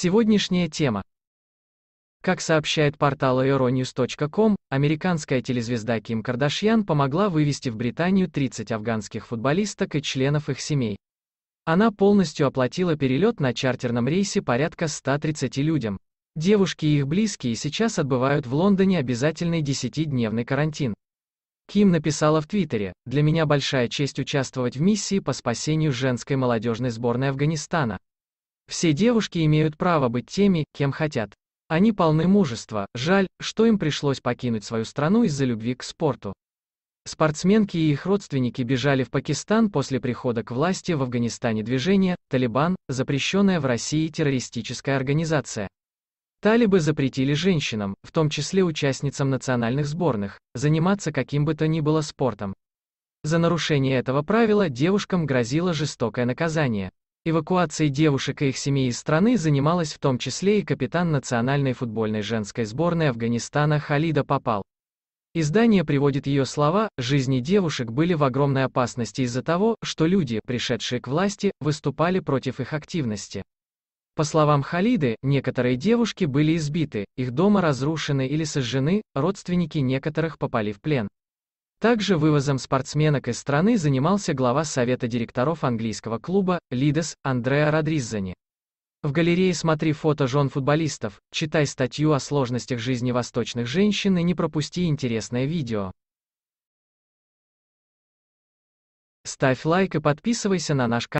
Сегодняшняя тема. Как сообщает портал EuroNews.com, американская телезвезда Ким Кардашьян помогла вывести в Британию 30 афганских футболисток и членов их семей. Она полностью оплатила перелет на чартерном рейсе порядка 130 людям. Девушки и их близкие сейчас отбывают в Лондоне обязательный 10-дневный карантин. Ким написала в Твиттере, «Для меня большая честь участвовать в миссии по спасению женской молодежной сборной Афганистана. Все девушки имеют право быть теми, кем хотят. Они полны мужества, жаль, что им пришлось покинуть свою страну из-за любви к спорту. Спортсменки и их родственники бежали в Пакистан после прихода к власти в Афганистане движения «Талибан», запрещенная в России террористическая организация. Талибы запретили женщинам, в том числе участницам национальных сборных, заниматься каким бы то ни было спортом. За нарушение этого правила девушкам грозило жестокое наказание. Эвакуацией девушек и их семей из страны занималась в том числе и капитан национальной футбольной женской сборной Афганистана Халида Попал. Издание приводит ее слова, жизни девушек были в огромной опасности из-за того, что люди, пришедшие к власти, выступали против их активности. По словам Халиды, некоторые девушки были избиты, их дома разрушены или сожжены, родственники некоторых попали в плен. Также вывозом спортсменок из страны занимался глава совета директоров английского клуба «Лидес» Андреа Родриззани. В галерее смотри фото жен футболистов, читай статью о сложностях жизни восточных женщин и не пропусти интересное видео. Ставь лайк и подписывайся на наш канал.